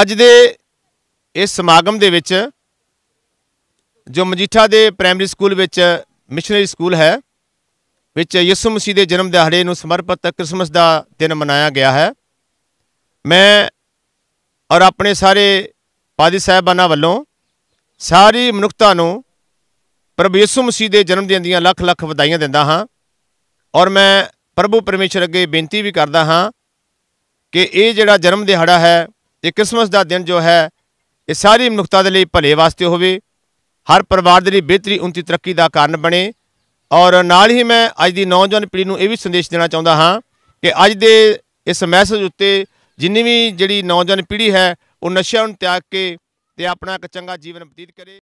ਅੱਜ ਦੇ ਇਸ ਸਮਾਗਮ ਦੇ ਵਿੱਚ ਜੋ ਮਜੀਠਾ ਦੇ ਪ੍ਰਾਇਮਰੀ ਸਕੂਲ ਵਿੱਚ ਮਿਸ਼ਨਰੀ ਸਕੂਲ ਹੈ ਵਿੱਚ ਯਿਸੂ ਮਸੀਹ ਦੇ ਜਨਮ ਦਿਹਾੜੇ ਨੂੰ ਸਮਰਪਿਤ ਕ੍ਰਿਸਮਸ ਦਾ ਦਿਨ ਮਨਾਇਆ ਗਿਆ ਹੈ ਮੈਂ ਔਰ ਆਪਣੇ ਸਾਰੇ ਪਾਦੀ ਸਾਹਿਬਾਨਾਂ ਵੱਲੋਂ ਸਾਰੀ ਮਨੁੱਖਤਾ ਨੂੰ ਪ੍ਰਭੂ ਯਿਸੂ ਮਸੀਹ ਦੇ ਜਨਮ ਦਿਨ ਦੀਆਂ ਲੱਖ ਲੱਖ ਵਧਾਈਆਂ ਦਿੰਦਾ ਹਾਂ ਔਰ ਮੈਂ ਪ੍ਰਭੂ ਪਰਮੇਸ਼ਰ ਅੱਗੇ ਬੇਨਤੀ ਵੀ ਕਰਦਾ ਹਾਂ ਕਿ ਇਹ ਜਿਹੜਾ ਜਨਮ ਦਿਹਾੜਾ ਹੈ ਇਹ ਕ੍ਰਿਸਮਸ ਦਾ ਦਿਨ ਜੋ ਹੈ ਇਹ ਸਾਰੀ ਮਨੁੱਖਤਾ ਦੇ ਲਈ ਭਲੇ ਵਾਸਤੇ ਹੋਵੇ ਹਰ ਪਰਿਵਾਰ ਦੇ ਲਈ ਬਿਹਤਰੀ ਉਨਤੀ ਤਰੱਕੀ ਦਾ ਕਾਰਨ ਬਣੇ ਔਰ ਨਾਲ ਹੀ ਮੈਂ ਅੱਜ ਦੀ ਨੌਜਵਾਨ ਪੀੜ੍ਹੀ ਨੂੰ ਇਹ ਵੀ ਸੰਦੇਸ਼ ਦੇਣਾ ਚਾਹੁੰਦਾ ਹਾਂ ਕਿ ਅੱਜ ਦੇ ਇਸ ਮੈਸੇਜ ਉੱਤੇ ਜਿੰਨੀ ਵੀ ਜਿਹੜੀ ਨੌਜਵਾਨ ਪੀੜ੍ਹੀ ਹੈ ਉਹ ਨਸ਼ਿਆਂ ਨੂੰ ਤਿਆਗ ਕੇ ਤੇ ਆਪਣਾ ਇੱਕ ਚੰਗਾ ਜੀਵਨ ਬਤੀਤ ਕਰੇ